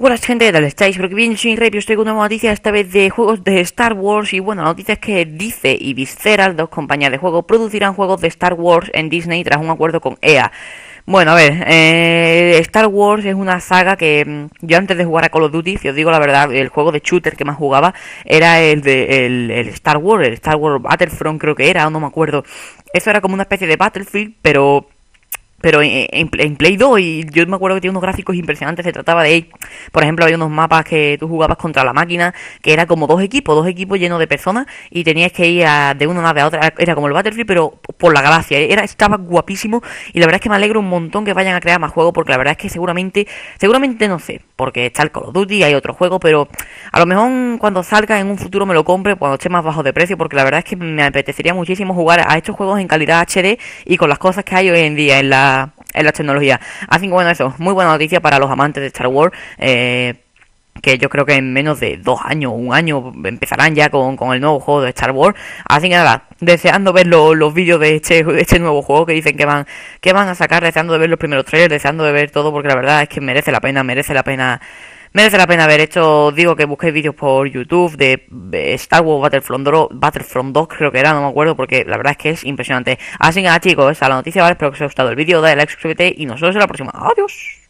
Hola gente, ¿qué tal estáis? Espero que bien, soy os estoy con una nueva noticia esta vez de juegos de Star Wars y bueno, la noticia es que Dice y Visceral, dos compañías de juego, producirán juegos de Star Wars en Disney tras un acuerdo con EA. Bueno, a ver, eh, Star Wars es una saga que mm, yo antes de jugar a Call of Duty, si os digo la verdad, el juego de shooter que más jugaba era el de el, Star Wars, el Star Wars Battlefront creo que era, o no me acuerdo. Eso era como una especie de Battlefield, pero pero en, Play 2, y yo me acuerdo que tiene unos gráficos impresionantes, se trataba de, por ejemplo, había unos mapas que tú jugabas contra la máquina, que era como dos equipos, dos equipos llenos de personas, y tenías que ir de una nave a otra, era como el Battlefield, pero por la gracia, era, estaba guapísimo, y la verdad es que me alegro un montón que vayan a crear más juegos, porque la verdad es que seguramente, seguramente no sé, porque está el Call of Duty, hay otro juego pero a lo mejor cuando salga en un futuro me lo compre, cuando esté más bajo de precio, porque la verdad es que me apetecería muchísimo jugar a estos juegos en calidad HD y con las cosas que hay hoy en día en la en las tecnologías. Así que bueno, eso, muy buena noticia para los amantes de Star Wars. Eh, que yo creo que en menos de dos años, un año, empezarán ya con, el nuevo juego de Star Wars. Así que nada, deseando ver los vídeos de este, este nuevo juego que dicen que van, que van a sacar, deseando de ver los primeros trailers, deseando de ver todo, porque la verdad es que merece la pena, merece la pena Merece la pena haber hecho digo que busqué vídeos por YouTube de eh, Star Wars Battlefront 2, Battlefront 2 creo que era, no me acuerdo, porque la verdad es que es impresionante. Así que nada chicos, esa es la noticia, ¿vale? Espero que os haya gustado el vídeo, dale like, suscríbete y nos vemos en la próxima. Adiós.